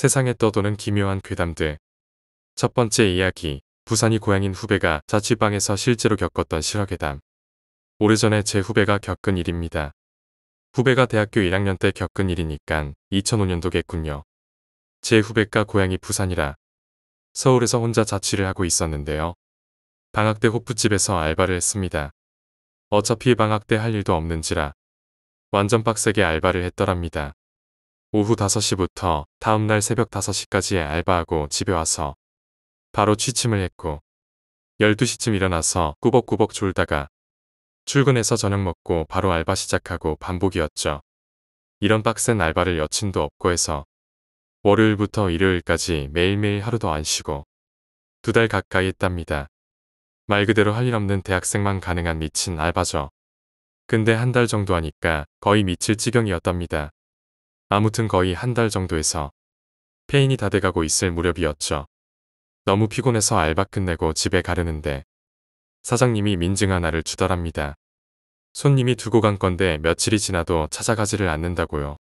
세상에 떠도는 기묘한 괴담들. 첫 번째 이야기, 부산이 고향인 후배가 자취방에서 실제로 겪었던 실화괴담. 오래전에 제 후배가 겪은 일입니다. 후배가 대학교 1학년 때 겪은 일이니깐 2005년도겠군요. 제 후배가 고향이 부산이라 서울에서 혼자 자취를 하고 있었는데요. 방학 때 호프집에서 알바를 했습니다. 어차피 방학 때 할 일도 없는지라 완전 빡세게 알바를 했더랍니다. 오후 5시부터 다음날 새벽 5시까지 알바하고 집에 와서 바로 취침을 했고 12시쯤 일어나서 꾸벅꾸벅 졸다가 출근해서 저녁 먹고 바로 알바 시작하고 반복이었죠. 이런 빡센 알바를 여친도 없고 해서 월요일부터 일요일까지 매일매일 하루도 안 쉬고 두 달 가까이 했답니다. 말 그대로 할 일 없는 대학생만 가능한 미친 알바죠. 근데 한 달 정도 하니까 거의 미칠 지경이었답니다. 아무튼 거의 한 달 정도에서 페인이 다 돼가고 있을 무렵이었죠. 너무 피곤해서 알바 끝내고 집에 가려는데 사장님이 민증 하나를 주더랍니다. 손님이 두고 간 건데 며칠이 지나도 찾아가지를 않는다고요.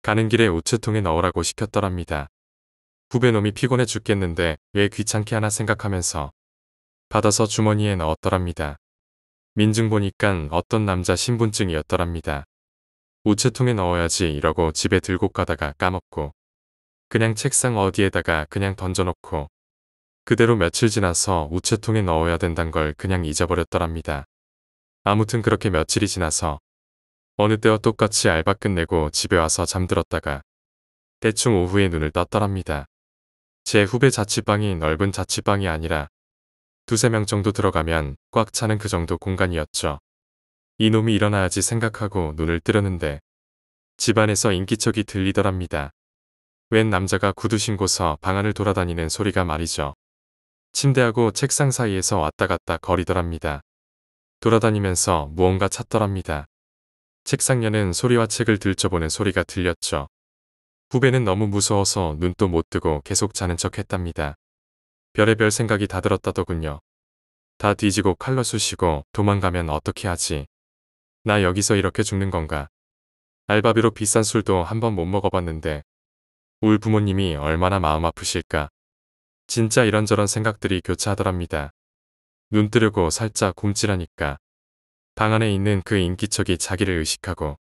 가는 길에 우체통에 넣으라고 시켰더랍니다. 후배놈이 피곤해 죽겠는데 왜 귀찮게 하나 생각하면서 받아서 주머니에 넣었더랍니다. 민증 보니깐 어떤 남자 신분증이었더랍니다. 우체통에 넣어야지 이러고 집에 들고 가다가 까먹고 그냥 책상 어디에다가 그냥 던져놓고 그대로 며칠 지나서 우체통에 넣어야 된단 걸 그냥 잊어버렸더랍니다. 아무튼 그렇게 며칠이 지나서 어느 때와 똑같이 알바 끝내고 집에 와서 잠들었다가 대충 오후에 눈을 떴더랍니다. 제 후배 자취방이 넓은 자취방이 아니라 두세 명 정도 들어가면 꽉 차는 그 정도 공간이었죠. 이놈이 일어나야지 생각하고 눈을 뜨려는데 집안에서 인기척이 들리더랍니다. 웬 남자가 구두 신고서 방안을 돌아다니는 소리가 말이죠. 침대하고 책상 사이에서 왔다 갔다 거리더랍니다. 돌아다니면서 무언가 찾더랍니다. 책상녀는 소리와 책을 들춰보는 소리가 들렸죠. 후배는 너무 무서워서 눈도 못 뜨고 계속 자는 척 했답니다. 별의별 생각이 다 들었다더군요. 다 뒤지고 칼로 쑤시고 도망가면 어떻게 하지. 나 여기서 이렇게 죽는 건가. 알바비로 비싼 술도 한 번 못 먹어봤는데 울 부모님이 얼마나 마음 아프실까. 진짜 이런저런 생각들이 교차하더랍니다. 눈 뜨려고 살짝 곰질하니까 방 안에 있는 그 인기척이 자기를 의식하고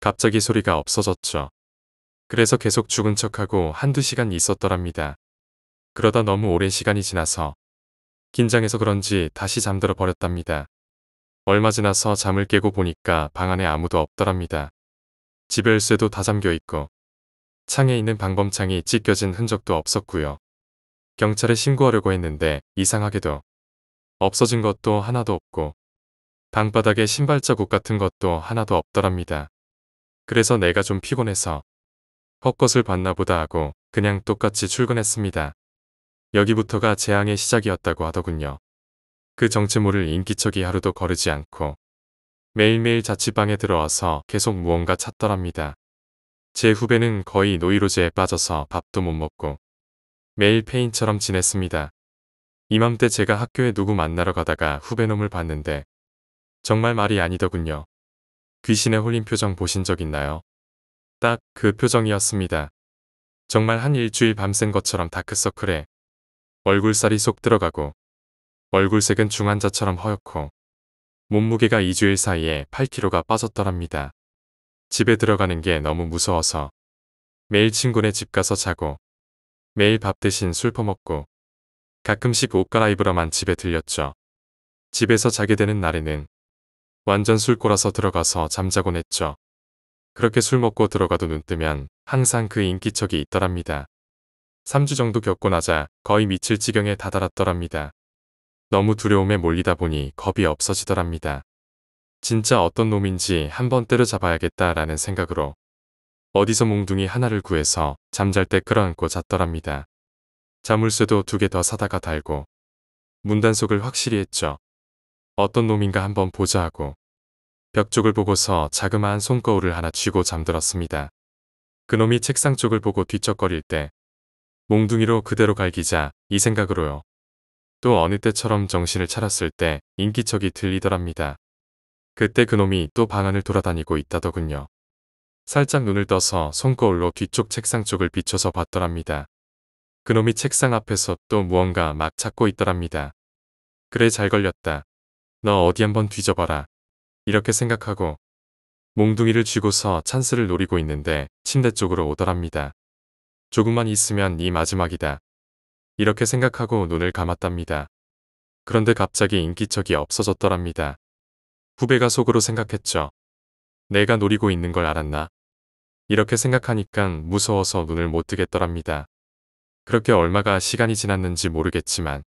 갑자기 소리가 없어졌죠. 그래서 계속 죽은 척하고 한두 시간 있었더랍니다. 그러다 너무 오랜 시간이 지나서 긴장해서 그런지 다시 잠들어 버렸답니다. 얼마 지나서 잠을 깨고 보니까 방 안에 아무도 없더랍니다. 집 열쇠도 다 잠겨 있고 창에 있는 방범창이 찢겨진 흔적도 없었고요. 경찰에 신고하려고 했는데 이상하게도 없어진 것도 하나도 없고 방바닥에 신발 자국 같은 것도 하나도 없더랍니다. 그래서 내가 좀 피곤해서 헛것을 봤나 보다 하고 그냥 똑같이 출근했습니다. 여기부터가 재앙의 시작이었다고 하더군요. 그 정체 모를 인기척이 하루도 거르지 않고 매일매일 자취방에 들어와서 계속 무언가 찾더랍니다. 제 후배는 거의 노이로제에 빠져서 밥도 못 먹고 매일 페인처럼 지냈습니다. 이맘때 제가 학교에 누구 만나러 가다가 후배놈을 봤는데 정말 말이 아니더군요. 귀신의 홀린 표정 보신 적 있나요? 딱 그 표정이었습니다. 정말 한 일주일 밤샌 것처럼 다크서클에 얼굴살이 쏙 들어가고 얼굴색은 중환자처럼 허옇고 몸무게가 2주일 사이에 8kg가 빠졌더랍니다. 집에 들어가는 게 너무 무서워서 매일 친구네 집 가서 자고 매일 밥 대신 술 퍼먹고 가끔씩 옷 갈아입으러만 집에 들렸죠. 집에서 자게 되는 날에는 완전 술꼬라서 들어가서 잠자곤 했죠. 그렇게 술 먹고 들어가도 눈 뜨면 항상 그 인기척이 있더랍니다. 3주 정도 겪고 나자 거의 미칠 지경에 다다랐더랍니다. 너무 두려움에 몰리다 보니 겁이 없어지더랍니다. 진짜 어떤 놈인지 한 번 때려잡아야겠다라는 생각으로 어디서 몽둥이 하나를 구해서 잠잘 때 끌어안고 잤더랍니다. 자물쇠도 두 개 더 사다가 달고 문단속을 확실히 했죠. 어떤 놈인가 한번 보자 하고 벽 쪽을 보고서 자그마한 손거울을 하나 쥐고 잠들었습니다. 그놈이 책상 쪽을 보고 뒤척거릴 때 몽둥이로 그대로 갈기자 이 생각으로요. 또 어느 때처럼 정신을 차렸을 때 인기척이 들리더랍니다. 그때 그놈이 또 방안을 돌아다니고 있다더군요. 살짝 눈을 떠서 손거울로 뒤쪽 책상 쪽을 비춰서 봤더랍니다. 그놈이 책상 앞에서 또 무언가 막 찾고 있더랍니다. 그래 잘 걸렸다. 너 어디 한번 뒤져봐라. 이렇게 생각하고 몽둥이를 쥐고서 찬스를 노리고 있는데 침대 쪽으로 오더랍니다. 조금만 있으면 이 마지막이다. 이렇게 생각하고 눈을 감았답니다. 그런데 갑자기 인기척이 없어졌더랍니다. 후배가 속으로 생각했죠. 내가 노리고 있는 걸 알았나? 이렇게 생각하니깐 무서워서 눈을 못 뜨겠더랍니다. 그렇게 얼마가 시간이 지났는지 모르겠지만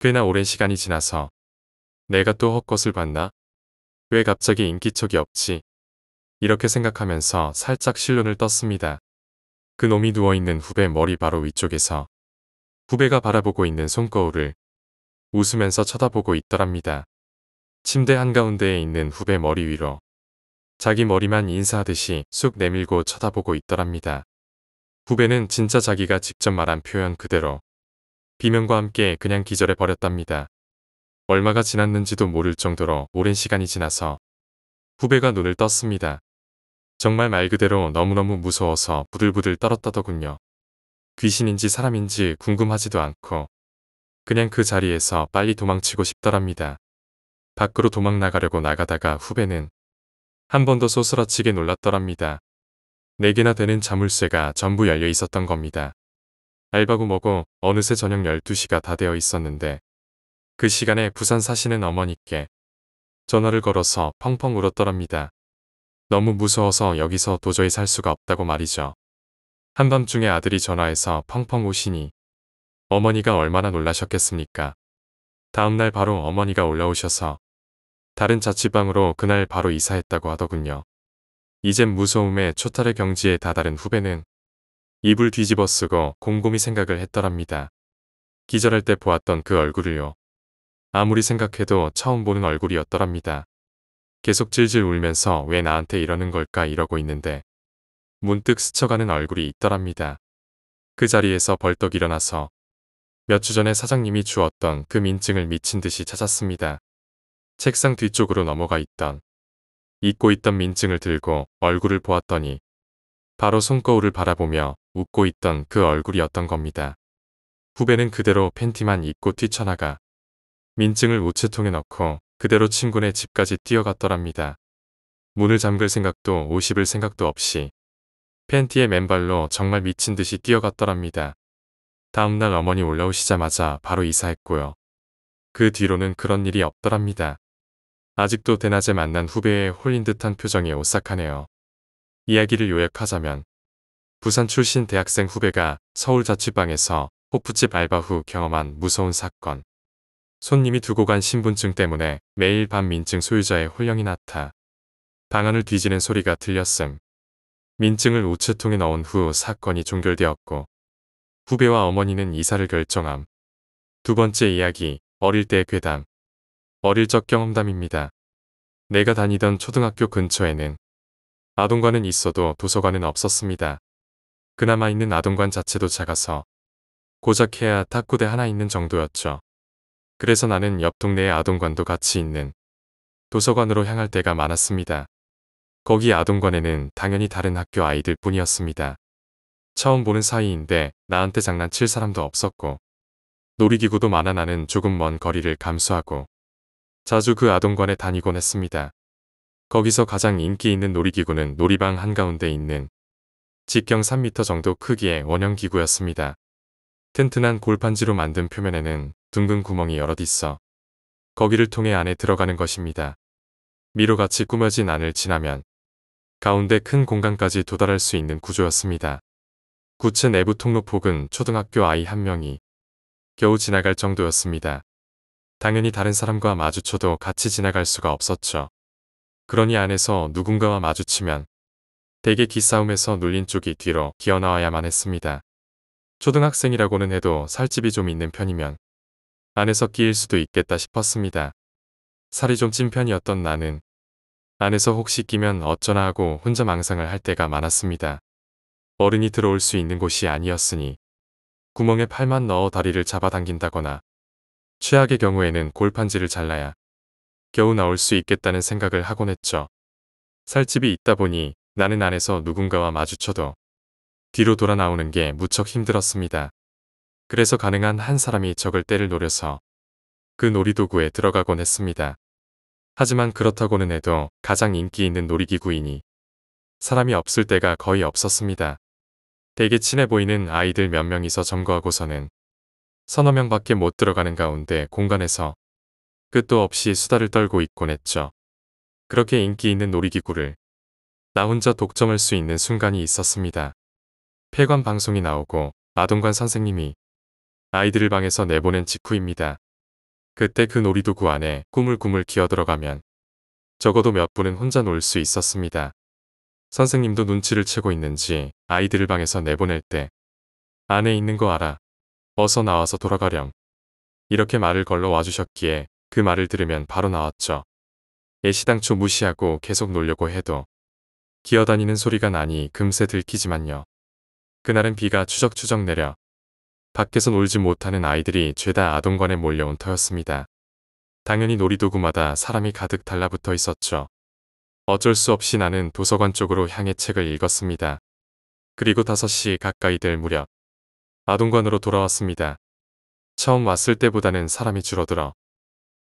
꽤나 오랜 시간이 지나서 내가 또 헛것을 봤나? 왜 갑자기 인기척이 없지? 이렇게 생각하면서 살짝 실눈을 떴습니다. 그 놈이 누워있는 후배 머리 바로 위쪽에서 후배가 바라보고 있는 손거울을 웃으면서 쳐다보고 있더랍니다. 침대 한가운데에 있는 후배 머리 위로 자기 머리만 인사하듯이 쑥 내밀고 쳐다보고 있더랍니다. 후배는 진짜 자기가 직접 말한 표현 그대로 비명과 함께 그냥 기절해 버렸답니다. 얼마가 지났는지도 모를 정도로 오랜 시간이 지나서 후배가 눈을 떴습니다. 정말 말 그대로 너무너무 무서워서 부들부들 떨었다더군요. 귀신인지 사람인지 궁금하지도 않고 그냥 그 자리에서 빨리 도망치고 싶더랍니다. 밖으로 도망 나가려고 나가다가 후배는 한 번 더 소스라치게 놀랐더랍니다. 4개나 되는 자물쇠가 전부 열려 있었던 겁니다. 알바고 뭐고 어느새 저녁 12시가 다 되어 있었는데 그 시간에 부산 사시는 어머니께 전화를 걸어서 펑펑 울었더랍니다. 너무 무서워서 여기서 도저히 살 수가 없다고 말이죠. 한밤중에 아들이 전화해서 펑펑 오시니 어머니가 얼마나 놀라셨겠습니까. 다음날 바로 어머니가 올라오셔서 다른 자취방으로 그날 바로 이사했다고 하더군요. 이젠 무서움에 초탈의 경지에 다다른 후배는 입을 뒤집어 쓰고 곰곰이 생각을 했더랍니다. 기절할 때 보았던 그 얼굴을요. 아무리 생각해도 처음 보는 얼굴이었더랍니다. 계속 질질 울면서 왜 나한테 이러는 걸까 이러고 있는데 문득 스쳐가는 얼굴이 있더랍니다. 그 자리에서 벌떡 일어나서 몇 주 전에 사장님이 주었던 그 민증을 미친 듯이 찾았습니다. 책상 뒤쪽으로 넘어가 있던 잊고 있던 민증을 들고 얼굴을 보았더니 바로 손거울을 바라보며 웃고 있던 그 얼굴이었던 겁니다. 후배는 그대로 팬티만 입고 뛰쳐나가 민증을 우체통에 넣고 그대로 친구네 집까지 뛰어갔더랍니다. 문을 잠글 생각도 오십을 생각도 없이 팬티에 맨발로 정말 미친 듯이 뛰어갔더랍니다. 다음날 어머니 올라오시자마자 바로 이사했고요. 그 뒤로는 그런 일이 없더랍니다. 아직도 대낮에 만난 후배의 홀린 듯한 표정이 오싹하네요. 이야기를 요약하자면 부산 출신 대학생 후배가 서울 자취방에서 호프집 알바 후 경험한 무서운 사건. 손님이 두고 간 신분증 때문에 매일 밤 민증 소유자의 혼령이 나타. 방안을 뒤지는 소리가 들렸음. 민증을 우체통에 넣은 후 사건이 종결되었고 후배와 어머니는 이사를 결정함. 두 번째 이야기, 어릴 때의 괴담. 어릴 적 경험담입니다. 내가 다니던 초등학교 근처에는 아동관은 있어도 도서관은 없었습니다. 그나마 있는 아동관 자체도 작아서 고작 해야 탁구대 하나 있는 정도였죠. 그래서 나는 옆 동네의 아동관도 같이 있는 도서관으로 향할 때가 많았습니다. 거기 아동관에는 당연히 다른 학교 아이들 뿐이었습니다. 처음 보는 사이인데 나한테 장난칠 사람도 없었고 놀이기구도 많아 나는 조금 먼 거리를 감수하고 자주 그 아동관에 다니곤 했습니다. 거기서 가장 인기 있는 놀이기구는 놀이방 한가운데 있는 직경 3m 정도 크기의 원형기구였습니다. 튼튼한 골판지로 만든 표면에는 둥근 구멍이 여럿 있어 거기를 통해 안에 들어가는 것입니다. 미로같이 꾸며진 안을 지나면 가운데 큰 공간까지 도달할 수 있는 구조였습니다. 구체 내부 통로 폭은 초등학교 아이 한 명이 겨우 지나갈 정도였습니다. 당연히 다른 사람과 마주쳐도 같이 지나갈 수가 없었죠. 그러니 안에서 누군가와 마주치면 대개 기싸움에서 눌린 쪽이 뒤로 기어나와야만 했습니다. 초등학생이라고는 해도 살집이 좀 있는 편이면 안에서 끼일 수도 있겠다 싶었습니다. 살이 좀 찐 편이었던 나는 안에서 혹시 끼면 어쩌나 하고 혼자 망상을 할 때가 많았습니다. 어른이 들어올 수 있는 곳이 아니었으니 구멍에 팔만 넣어 다리를 잡아당긴다거나 최악의 경우에는 골판지를 잘라야 겨우 나올 수 있겠다는 생각을 하곤 했죠. 살집이 있다 보니 나는 안에서 누군가와 마주쳐도 뒤로 돌아 나오는 게 무척 힘들었습니다. 그래서 가능한 한 사람이 적을 때를 노려서 그 놀이도구에 들어가곤 했습니다. 하지만 그렇다고는 해도 가장 인기 있는 놀이기구이니 사람이 없을 때가 거의 없었습니다. 되게 친해 보이는 아이들 몇 명이서 점거하고서는 서너 명밖에 못 들어가는 가운데 공간에서 끝도 없이 수다를 떨고 있곤 했죠. 그렇게 인기 있는 놀이기구를 나 혼자 독점할 수 있는 순간이 있었습니다. 폐관 방송이 나오고 아동관 선생님이 아이들을 방에서 내보낸 직후입니다. 그때 그 놀이도구 그 안에 꾸물꾸물 기어들어가면 적어도 몇 분은 혼자 놀 수 있었습니다. 선생님도 눈치를 채고 있는지 아이들을 방에서 내보낼 때 안에 있는 거 알아. 어서 나와서 돌아가렴. 이렇게 말을 걸러 와주셨기에 그 말을 들으면 바로 나왔죠. 애시당초 무시하고 계속 놀려고 해도 기어다니는 소리가 나니 금세 들키지만요. 그날은 비가 추적추적 내려 밖에서 놀지 못하는 아이들이 죄다 아동관에 몰려온 터였습니다. 당연히 놀이도구마다 사람이 가득 달라붙어 있었죠. 어쩔 수 없이 나는 도서관 쪽으로 향해 책을 읽었습니다. 그리고 5시 가까이 될 무렵 아동관으로 돌아왔습니다. 처음 왔을 때보다는 사람이 줄어들어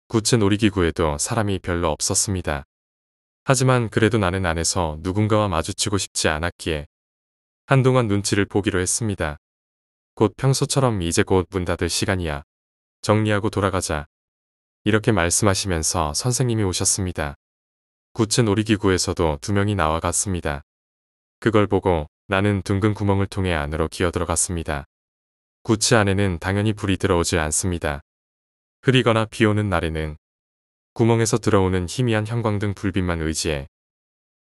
구체 놀이기구에도 사람이 별로 없었습니다. 하지만 그래도 나는 안에서 누군가와 마주치고 싶지 않았기에 한동안 눈치를 보기로 했습니다. 곧 평소처럼 이제 곧 문 닫을 시간이야. 정리하고 돌아가자. 이렇게 말씀하시면서 선생님이 오셨습니다. 구체 놀이기구에서도 두 명이 나와갔습니다. 그걸 보고 나는 둥근 구멍을 통해 안으로 기어들어갔습니다. 구체 안에는 당연히 불이 들어오지 않습니다. 흐리거나 비오는 날에는 구멍에서 들어오는 희미한 형광등 불빛만 의지해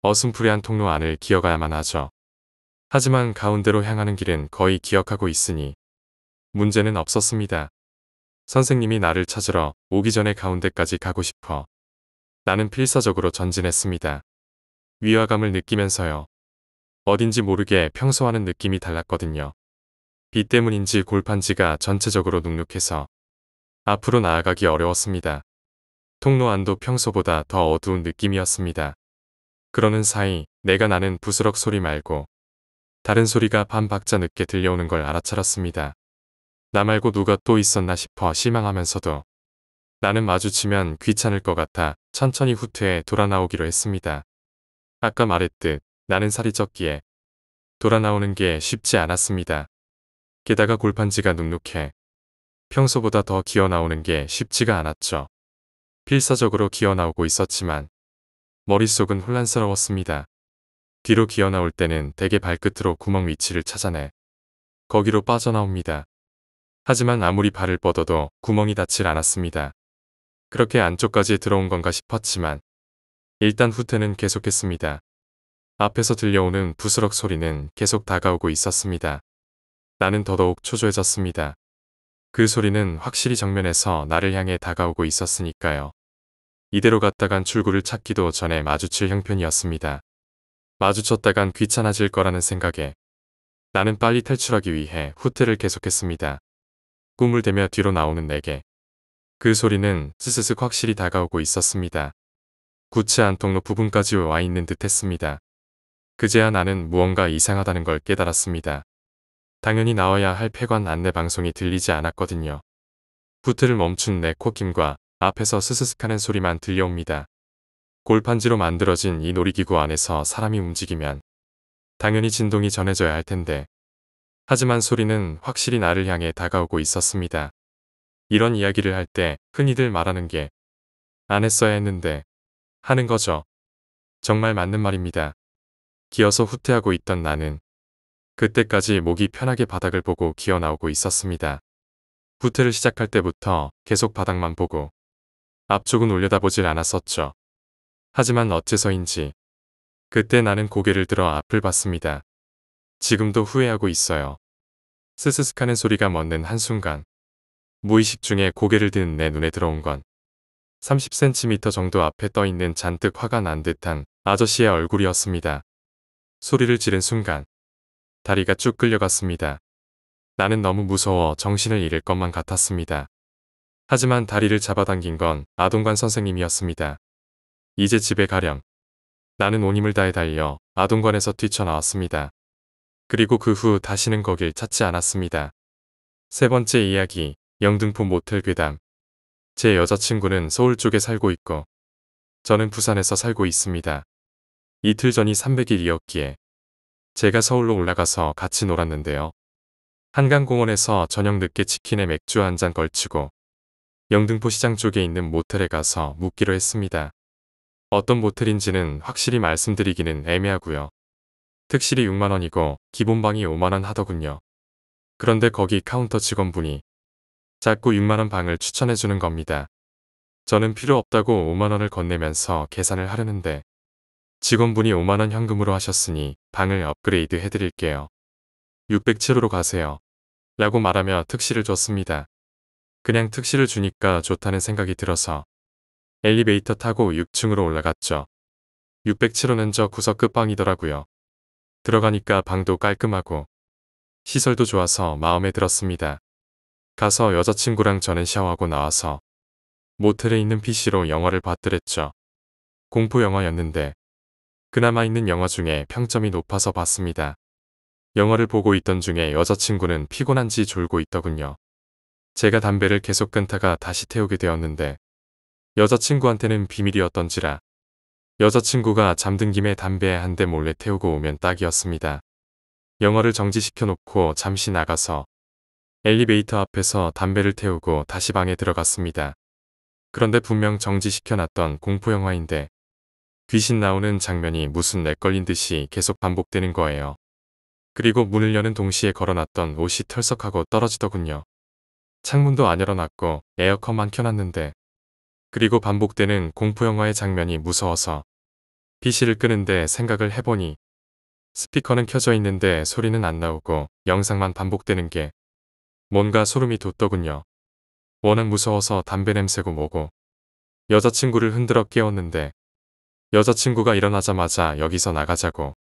어슴푸레한 통로 안을 기어가야만 하죠. 하지만 가운데로 향하는 길은 거의 기억하고 있으니 문제는 없었습니다. 선생님이 나를 찾으러 오기 전에 가운데까지 가고 싶어. 나는 필사적으로 전진했습니다. 위화감을 느끼면서요. 어딘지 모르게 평소와는 느낌이 달랐거든요. 비 때문인지 골판지가 전체적으로 눅눅해서 앞으로 나아가기 어려웠습니다. 통로 안도 평소보다 더 어두운 느낌이었습니다. 그러는 사이 내가 나는 부스럭 소리 말고 다른 소리가 반 박자 늦게 들려오는 걸 알아차렸습니다. 나 말고 누가 또 있었나 싶어 실망하면서도 나는 마주치면 귀찮을 것 같아 천천히 후퇴해 돌아나오기로 했습니다. 아까 말했듯 나는 살이 쪘기에 돌아나오는 게 쉽지 않았습니다. 게다가 골판지가 눅눅해 평소보다 더 기어나오는 게 쉽지가 않았죠. 필사적으로 기어나오고 있었지만 머릿속은 혼란스러웠습니다. 뒤로 기어나올 때는 대개 발끝으로 구멍 위치를 찾아내 거기로 빠져나옵니다. 하지만 아무리 발을 뻗어도 구멍이 닿질 않았습니다. 그렇게 안쪽까지 들어온 건가 싶었지만 일단 후퇴는 계속했습니다. 앞에서 들려오는 부스럭 소리는 계속 다가오고 있었습니다. 나는 더더욱 초조해졌습니다. 그 소리는 확실히 정면에서 나를 향해 다가오고 있었으니까요. 이대로 갔다간 출구를 찾기도 전에 마주칠 형편이었습니다. 마주쳤다간 귀찮아질 거라는 생각에 나는 빨리 탈출하기 위해 후퇴를 계속했습니다. 꿈을 대며 뒤로 나오는 내게 그 소리는 스스스 확실히 다가오고 있었습니다. 구치 안통로 부분까지 와 있는 듯 했습니다. 그제야 나는 무언가 이상하다는 걸 깨달았습니다. 당연히 나와야 할 폐관 안내 방송이 들리지 않았거든요. 후퇴를 멈춘 내코킴과 앞에서 스스스하는 소리만 들려옵니다. 골판지로 만들어진 이 놀이기구 안에서 사람이 움직이면 당연히 진동이 전해져야 할 텐데 하지만 소리는 확실히 나를 향해 다가오고 있었습니다. 이런 이야기를 할 때 흔히들 말하는 게 안 했어야 했는데 하는 거죠. 정말 맞는 말입니다. 기어서 후퇴하고 있던 나는 그때까지 목이 편하게 바닥을 보고 기어나오고 있었습니다. 후퇴를 시작할 때부터 계속 바닥만 보고 앞쪽은 올려다보질 않았었죠. 하지만 어째서인지 그때 나는 고개를 들어 앞을 봤습니다. 지금도 후회하고 있어요. 스스스카는 소리가 멎는 한순간 무의식 중에 고개를 드는 내 눈에 들어온 건 30cm 정도 앞에 떠있는 잔뜩 화가 난 듯한 아저씨의 얼굴이었습니다. 소리를 지른 순간 다리가 쭉 끌려갔습니다. 나는 너무 무서워 정신을 잃을 것만 같았습니다. 하지만 다리를 잡아당긴 건 아동관 선생님이었습니다. 이제 집에 가렴. 나는 온 힘을 다해 달려 아동관에서 뛰쳐나왔습니다. 그리고 그 후 다시는 거길 찾지 않았습니다. 세 번째 이야기, 영등포 모텔 괴담. 제 여자친구는 서울 쪽에 살고 있고 저는 부산에서 살고 있습니다. 이틀 전이 300일이었기에 제가 서울로 올라가서 같이 놀았는데요. 한강공원에서 저녁 늦게 치킨에 맥주 한 잔 걸치고 영등포 시장 쪽에 있는 모텔에 가서 묵기로 했습니다. 어떤 모텔인지는 확실히 말씀드리기는 애매하고요. 특실이 6만원이고 기본방이 5만원 하더군요. 그런데 거기 카운터 직원분이 자꾸 6만원 방을 추천해주는 겁니다. 저는 필요 없다고 5만원을 건네면서 계산을 하려는데 직원분이 5만원 현금으로 하셨으니 방을 업그레이드 해드릴게요. 607호로 가세요. 라고 말하며 특실을 줬습니다. 그냥 특실을 주니까 좋다는 생각이 들어서 엘리베이터 타고 6층으로 올라갔죠. 607호는 저 구석 끝방이더라고요. 들어가니까 방도 깔끔하고 시설도 좋아서 마음에 들었습니다. 가서 여자친구랑 저는 샤워하고 나와서 모텔에 있는 PC로 영화를 봤더랬죠. 공포 영화였는데 그나마 있는 영화 중에 평점이 높아서 봤습니다. 영화를 보고 있던 중에 여자친구는 피곤한지 졸고 있더군요. 제가 담배를 계속 끊다가 다시 태우게 되었는데 여자친구한테는 비밀이었던지라 여자친구가 잠든 김에 담배 한 대 몰래 태우고 오면 딱이었습니다. 영화를 정지시켜 놓고 잠시 나가서 엘리베이터 앞에서 담배를 태우고 다시 방에 들어갔습니다. 그런데 분명 정지시켜 놨던 공포영화인데 귀신 나오는 장면이 무슨 내걸린 듯이 계속 반복되는 거예요. 그리고 문을 여는 동시에 걸어놨던 옷이 털썩하고 떨어지더군요. 창문도 안 열어놨고 에어컨만 켜놨는데 그리고 반복되는 공포영화의 장면이 무서워서 PC를 끄는데 생각을 해보니 스피커는 켜져 있는데 소리는 안 나오고 영상만 반복되는 게 뭔가 소름이 돋더군요. 워낙 무서워서 담배 냄새고 뭐고 여자친구를 흔들어 깨웠는데 여자친구가 일어나자마자 여기서 나가자고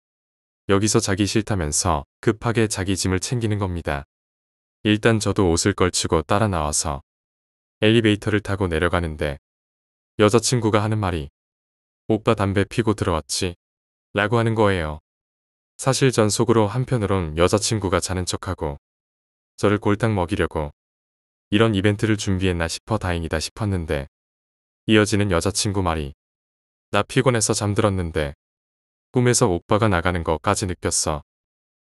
여기서 자기 싫다면서 급하게 자기 짐을 챙기는 겁니다. 일단 저도 옷을 걸치고 따라 나와서 엘리베이터를 타고 내려가는데 여자친구가 하는 말이 오빠 담배 피고 들어왔지 라고 하는 거예요. 사실 전 속으로 한편으론 여자친구가 자는 척하고 저를 골탕 먹이려고 이런 이벤트를 준비했나 싶어 다행이다 싶었는데 이어지는 여자친구 말이 나 피곤해서 잠들었는데 꿈에서 오빠가 나가는 거까지 느꼈어.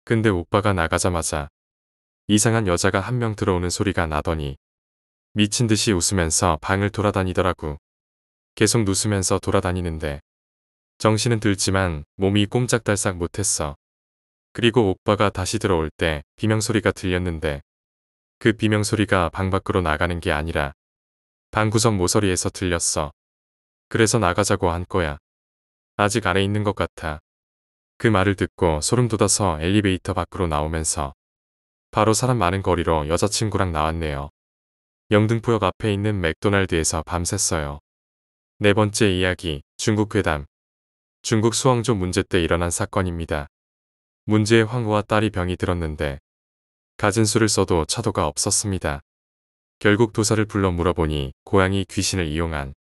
근데 오빠가 나가자마자 이상한 여자가 한 명 들어오는 소리가 나더니 미친 듯이 웃으면서 방을 돌아다니더라고. 계속 누수면서 돌아다니는데 정신은 들지만 몸이 꼼짝달싹 못했어. 그리고 오빠가 다시 들어올 때 비명소리가 들렸는데 그 비명소리가 방 밖으로 나가는 게 아니라 방 구석 모서리에서 들렸어. 그래서 나가자고 한 거야. 아직 안에 있는 것 같아. 그 말을 듣고 소름 돋아서 엘리베이터 밖으로 나오면서 바로 사람 많은 거리로 여자친구랑 나왔네요. 영등포역 앞에 있는 맥도날드에서 밤샜어요. 네 번째 이야기, 중국 회담. 중국 수왕조 문제 때 일어난 사건입니다. 문제의 황후와 딸이 병이 들었는데 가진 수를 써도 차도가 없었습니다. 결국 도사를 불러 물어보니 고양이 귀신을 이용한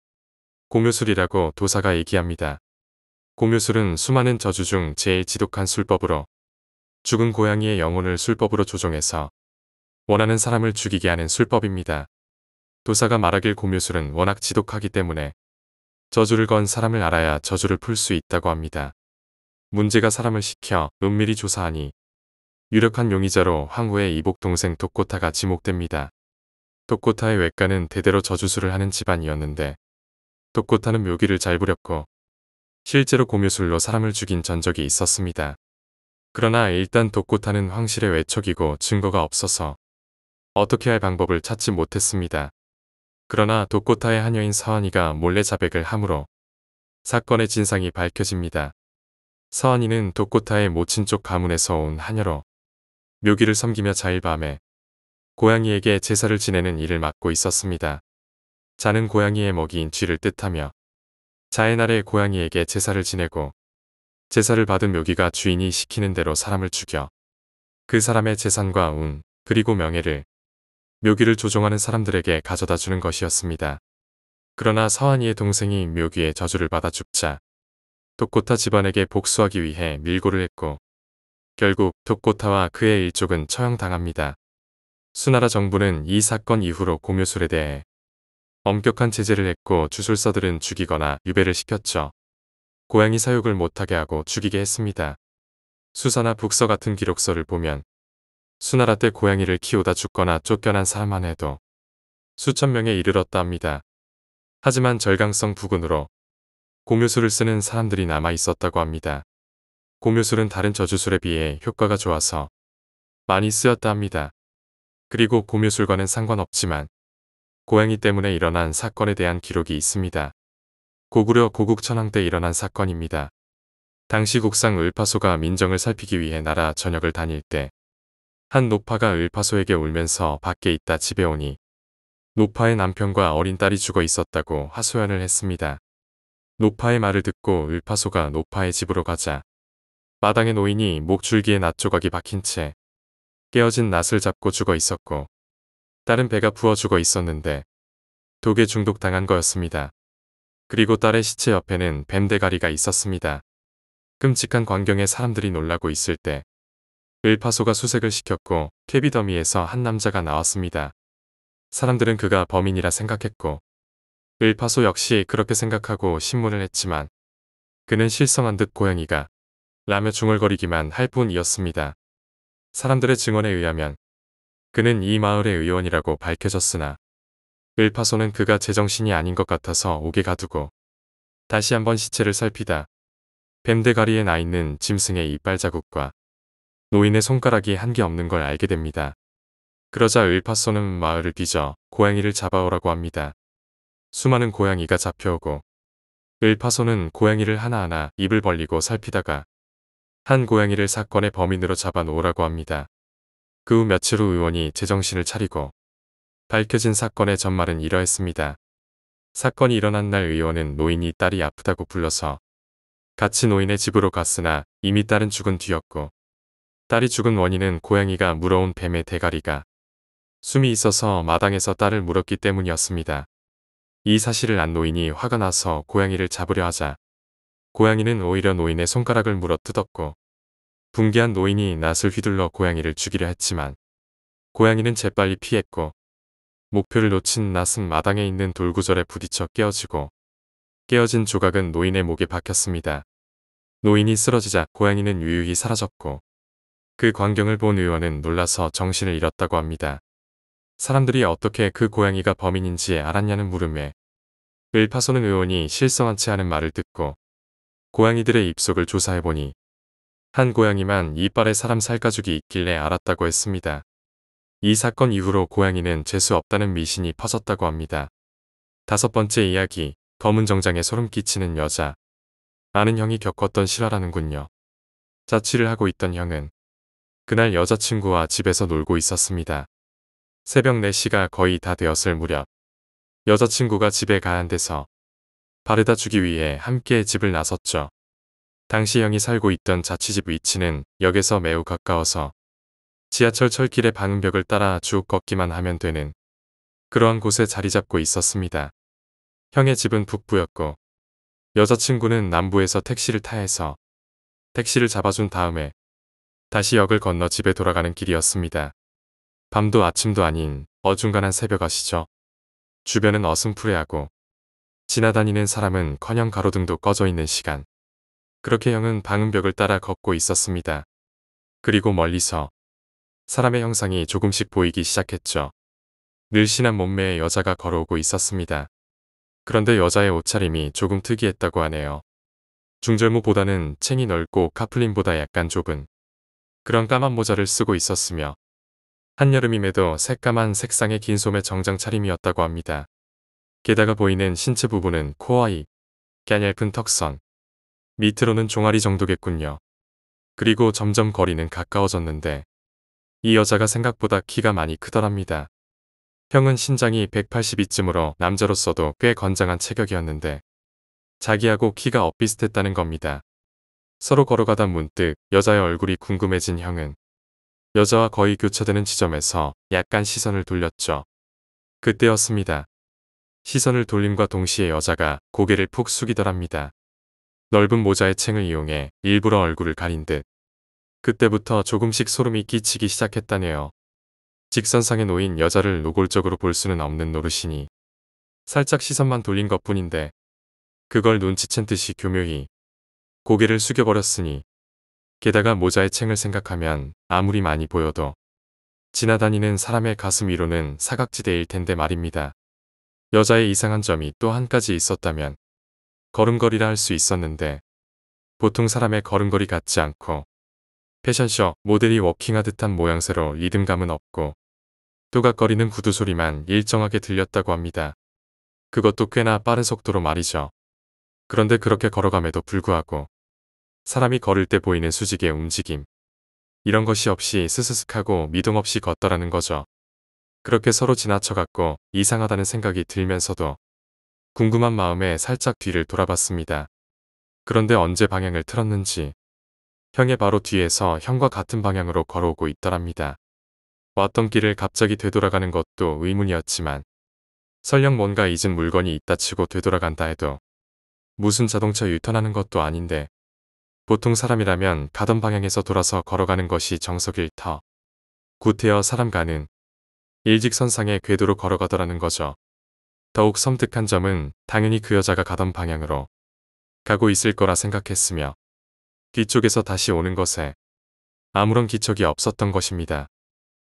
고묘술이라고 도사가 얘기합니다. 고묘술은 수많은 저주 중 제일 지독한 술법으로 죽은 고양이의 영혼을 술법으로 조종해서 원하는 사람을 죽이게 하는 술법입니다. 도사가 말하길 고묘술은 워낙 지독하기 때문에 저주를 건 사람을 알아야 저주를 풀 수 있다고 합니다. 문제가 사람을 시켜 은밀히 조사하니 유력한 용의자로 황후의 이복 동생 독고타가 지목됩니다. 독고타의 외가는 대대로 저주술을 하는 집안이었는데 독고타는 묘기를 잘 부렸고 실제로 고묘술로 사람을 죽인 전적이 있었습니다. 그러나 일단 독고타는 황실의 외척이고 증거가 없어서 어떻게 할 방법을 찾지 못했습니다. 그러나 도코타의 하녀인 서한이가 몰래 자백을 하므로 사건의 진상이 밝혀집니다. 서한이는 도코타의 모친 쪽 가문에서 온하녀로 묘기를 섬기며 자일 밤에 고양이에게 제사를 지내는 일을 맡고 있었습니다. 자는 고양이의 먹이인 쥐를 뜻하며 자의 날에 고양이에게 제사를 지내고 제사를 받은 묘기가 주인이 시키는 대로 사람을 죽여 그 사람의 재산과 운 그리고 명예를 묘기를 조종하는 사람들에게 가져다 주는 것이었습니다. 그러나 서한이의 동생이 묘기의 저주를 받아 죽자 독고타 집안에게 복수하기 위해 밀고를 했고 결국 독고타와 그의 일족은 처형당합니다. 수나라 정부는 이 사건 이후로 고묘술에 대해 엄격한 제재를 했고 주술사들은 죽이거나 유배를 시켰죠. 고양이 사육을 못하게 하고 죽이게 했습니다. 수사나 북서 같은 기록서를 보면 수나라 때 고양이를 키우다 죽거나 쫓겨난 사람만 해도 수천 명에 이르렀다합니다 하지만 절강성 부근으로 고묘술을 쓰는 사람들이 남아 있었다고 합니다. 고묘술은 다른 저주술에 비해 효과가 좋아서 많이 쓰였다 합니다. 그리고 고묘술과는 상관없지만 고양이 때문에 일어난 사건에 대한 기록이 있습니다. 고구려 고국천황 때 일어난 사건입니다. 당시 국상 을파소가 민정을 살피기 위해 나라 전역을 다닐 때한 노파가 을파소에게 울면서 밖에 있다 집에 오니 노파의 남편과 어린 딸이 죽어 있었다고 하소연을 했습니다. 노파의 말을 듣고 을파소가 노파의 집으로 가자 마당에 노인이 목줄기에 낫조각이 박힌 채 깨어진 낫을 잡고 죽어 있었고 딸은 배가 부어 죽어 있었는데 독에 중독당한 거였습니다. 그리고 딸의 시체 옆에는 뱀대가리가 있었습니다. 끔찍한 광경에 사람들이 놀라고 있을 때 을파소가 수색을 시켰고 캐비더미에서 한 남자가 나왔습니다. 사람들은 그가 범인이라 생각했고 을파소 역시 그렇게 생각하고 신문을 했지만 그는 실성한 듯 고양이가 라며 중얼거리기만 할 뿐이었습니다. 사람들의 증언에 의하면 그는 이 마을의 의원이라고 밝혀졌으나 을파소는 그가 제정신이 아닌 것 같아서 오게 가두고 다시 한번 시체를 살피다 뱀대가리에 나 있는 짐승의 이빨 자국과 노인의 손가락이 한 개 없는 걸 알게 됩니다. 그러자 을파소는 마을을 빚어 고양이를 잡아오라고 합니다. 수많은 고양이가 잡혀오고 을파소는 고양이를 하나하나 입을 벌리고 살피다가 한 고양이를 사건의 범인으로 잡아놓으라고 합니다. 그 후 며칠 후 의원이 제정신을 차리고 밝혀진 사건의 전말은 이러했습니다. 사건이 일어난 날 의원은 노인이 딸이 아프다고 불러서 같이 노인의 집으로 갔으나 이미 딸은 죽은 뒤였고 딸이 죽은 원인은 고양이가 물어온 뱀의 대가리가 숨이 있어서 마당에서 딸을 물었기 때문이었습니다. 이 사실을 안 노인이 화가 나서 고양이를 잡으려 하자 고양이는 오히려 노인의 손가락을 물어 뜯었고 분개한 노인이 낫을 휘둘러 고양이를 죽이려 했지만 고양이는 재빨리 피했고 목표를 놓친 낫은 마당에 있는 돌구절에 부딪혀 깨어지고 깨어진 조각은 노인의 목에 박혔습니다. 노인이 쓰러지자 고양이는 유유히 사라졌고 그 광경을 본 의원은 놀라서 정신을 잃었다고 합니다. 사람들이 어떻게 그 고양이가 범인인지 알았냐는 물음에 을파소는 의원이 실성한 채 하는 말을 듣고 고양이들의 입속을 조사해보니 한 고양이만 이빨에 사람 살가죽이 있길래 알았다고 했습니다. 이 사건 이후로 고양이는 재수 없다는 미신이 퍼졌다고 합니다. 다섯 번째 이야기, 검은 정장에 소름 끼치는 여자. 아는 형이 겪었던 실화라는군요. 자취를 하고 있던 형은 그날 여자친구와 집에서 놀고 있었습니다. 새벽 4시가 거의 다 되었을 무렵 여자친구가 집에 가한 데서 바르다 주기 위해 함께 집을 나섰죠. 당시 형이 살고 있던 자취집 위치는 역에서 매우 가까워서 지하철 철길의 방음벽을 따라 쭉 걷기만 하면 되는 그러한 곳에 자리 잡고 있었습니다. 형의 집은 북부였고 여자친구는 남부에서 택시를 타해서 택시를 잡아준 다음에 다시 역을 건너 집에 돌아가는 길이었습니다. 밤도 아침도 아닌 어중간한 새벽 아시죠? 주변은 어슴푸레하고 지나다니는 사람은 커녕 가로등도 꺼져 있는 시간. 그렇게 형은 방음벽을 따라 걷고 있었습니다. 그리고 멀리서 사람의 형상이 조금씩 보이기 시작했죠. 늘씬한 몸매의 여자가 걸어오고 있었습니다. 그런데 여자의 옷차림이 조금 특이했다고 하네요. 중절모보다는 챙이 넓고 카플린보다 약간 좁은 그런 까만 모자를 쓰고 있었으며 한여름임에도 새까만 색상의 긴 소매 정장 차림이었다고 합니다. 게다가 보이는 신체 부분은 코와 입, 꺄 얇은 턱선, 밑으로는 종아리 정도겠군요. 그리고 점점 거리는 가까워졌는데 이 여자가 생각보다 키가 많이 크더랍니다. 형은 신장이 182쯤으로 남자로서도 꽤 건장한 체격이었는데 자기하고 키가 엇비슷했다는 겁니다. 서로 걸어가다 문득 여자의 얼굴이 궁금해진 형은 여자와 거의 교차되는 지점에서 약간 시선을 돌렸죠. 그때였습니다. 시선을 돌림과 동시에 여자가 고개를 푹 숙이더랍니다. 넓은 모자의 챙을 이용해 일부러 얼굴을 가린 듯. 그때부터 조금씩 소름이 끼치기 시작했다네요. 직선상에 놓인 여자를 노골적으로 볼 수는 없는 노릇이니 살짝 시선만 돌린 것뿐인데 그걸 눈치챈 듯이 교묘히 고개를 숙여버렸으니 게다가 모자의 챙을 생각하면 아무리 많이 보여도 지나다니는 사람의 가슴 위로는 사각지대일 텐데 말입니다. 여자의 이상한 점이 또 한 가지 있었다면 걸음걸이라 할 수 있었는데 보통 사람의 걸음걸이 같지 않고 패션쇼 모델이 워킹하듯한 모양새로 리듬감은 없고 또각거리는 구두 소리만 일정하게 들렸다고 합니다. 그것도 꽤나 빠른 속도로 말이죠. 그런데 그렇게 걸어감에도 불구하고 사람이 걸을 때 보이는 수직의 움직임. 이런 것이 없이 스스스하고 믿음 없이 걷더라는 거죠. 그렇게 서로 지나쳐갔고 이상하다는 생각이 들면서도 궁금한 마음에 살짝 뒤를 돌아봤습니다. 그런데 언제 방향을 틀었는지 형의 바로 뒤에서 형과 같은 방향으로 걸어오고 있더랍니다. 왔던 길을 갑자기 되돌아가는 것도 의문이었지만 설령 뭔가 잊은 물건이 있다 치고 되돌아간다 해도 무슨 자동차 유턴하는 것도 아닌데 보통 사람이라면 가던 방향에서 돌아서 걸어가는 것이 정석일 터. 구태여 사람과는 일직선상의 궤도로 걸어가더라는 거죠. 더욱 섬뜩한 점은 당연히 그 여자가 가던 방향으로 가고 있을 거라 생각했으며 뒤쪽에서 다시 오는 것에 아무런 기척이 없었던 것입니다.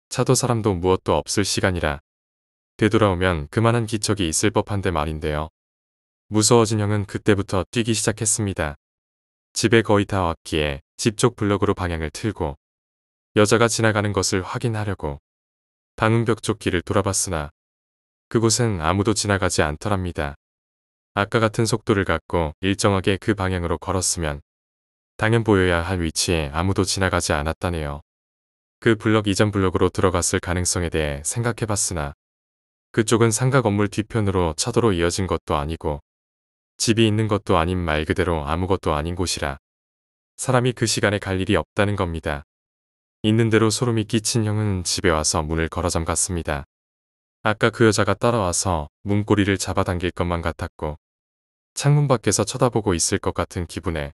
차도 사람도 무엇도 없을 시간이라 되돌아오면 그만한 기척이 있을 법한데 말인데요. 무서워진 형은 그때부터 뛰기 시작했습니다. 집에 거의 다 왔기에 집 쪽 블럭으로 방향을 틀고 여자가 지나가는 것을 확인하려고 방음벽 쪽 길을 돌아봤으나 그곳은 아무도 지나가지 않더랍니다. 아까 같은 속도를 갖고 일정하게 그 방향으로 걸었으면 당연 보여야 할 위치에 아무도 지나가지 않았다네요. 그 블럭 이전 블럭으로 들어갔을 가능성에 대해 생각해봤으나 그쪽은 상가 건물 뒤편으로 차도로 이어진 것도 아니고 집이 있는 것도 아닌 말 그대로 아무것도 아닌 곳이라 사람이 그 시간에 갈 일이 없다는 겁니다. 있는 대로 소름이 끼친 형은 집에 와서 문을 걸어 잠갔습니다. 아까 그 여자가 따라와서 문고리를 잡아당길 것만 같았고 창문 밖에서 쳐다보고 있을 것 같은 기분에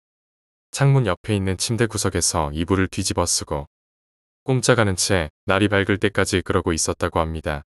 창문 옆에 있는 침대 구석에서 이불을 뒤집어 쓰고 꼼짝 않은 채 날이 밝을 때까지 그러고 있었다고 합니다.